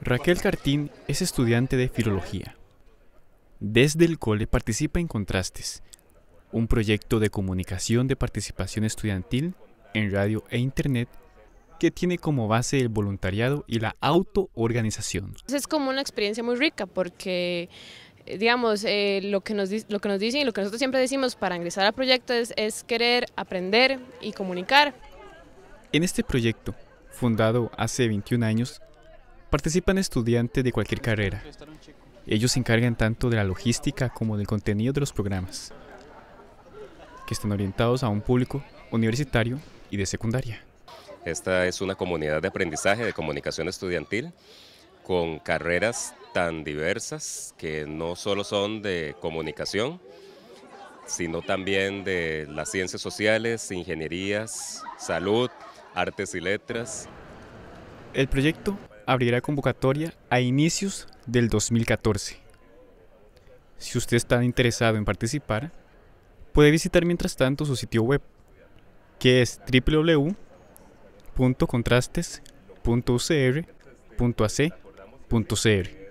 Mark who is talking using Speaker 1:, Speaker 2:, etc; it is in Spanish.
Speaker 1: Raquel Cartín es estudiante de filología. Desde el cole participa en Contrastes, un proyecto de comunicación de participación estudiantil en radio e internet que tiene como base el voluntariado y la autoorganización.
Speaker 2: Pues es como una experiencia muy rica porque eh, digamos, eh, lo, que nos, lo que nos dicen y lo que nosotros siempre decimos para ingresar al proyecto es, es querer aprender y comunicar.
Speaker 1: En este proyecto, fundado hace 21 años, Participan estudiantes de cualquier carrera. Ellos se encargan tanto de la logística como del contenido de los programas, que están orientados a un público universitario y de secundaria.
Speaker 3: Esta es una comunidad de aprendizaje de comunicación estudiantil con carreras tan diversas que no solo son de comunicación, sino también de las ciencias sociales, ingenierías, salud, artes y letras. El
Speaker 1: proyecto abrirá convocatoria a inicios del 2014. Si usted está interesado en participar, puede visitar mientras tanto su sitio web, que es www.contrastes.ucr.ac.cr.